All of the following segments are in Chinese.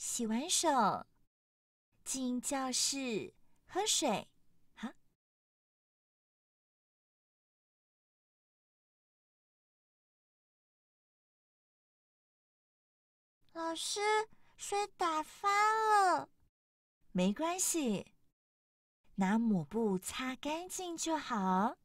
洗完手，进教室喝水，哈，老师，水打翻了，没关系，拿抹布擦干净就好。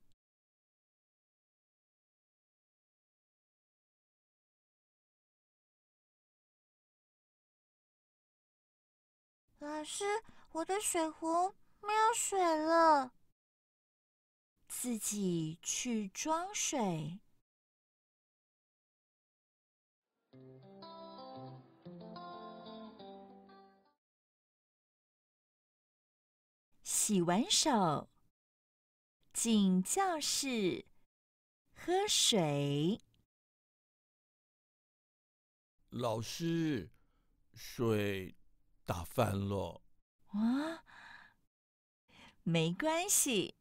老师，我的水壶没有水了，自己去装水。洗完手，进教室，喝水。老师，水。打翻了，啊，没关系，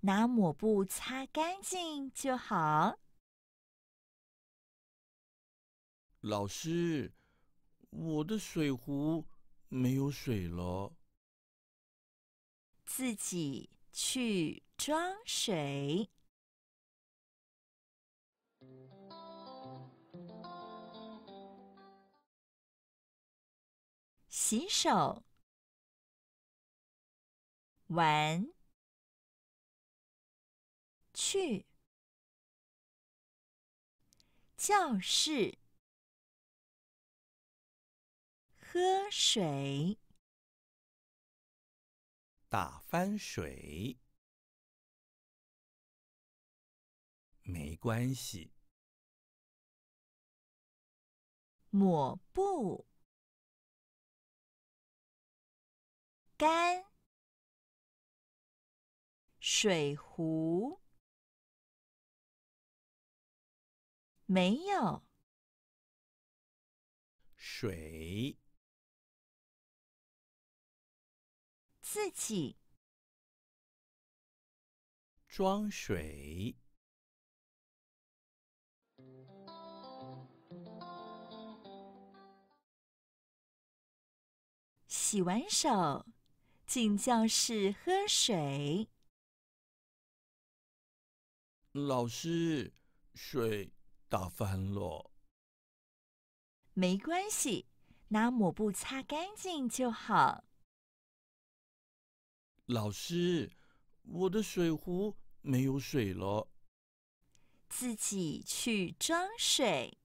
拿抹布擦干净就好。老师，我的水壶没有水了，自己去装水。洗手，玩，去教室，喝水，打翻水，没关系，抹布。干水壶没有水，自己装水，洗完手。进教室喝水，老师，水打翻了，没关系，拿抹布擦干净就好。老师，我的水壶没有水了，自己去装水。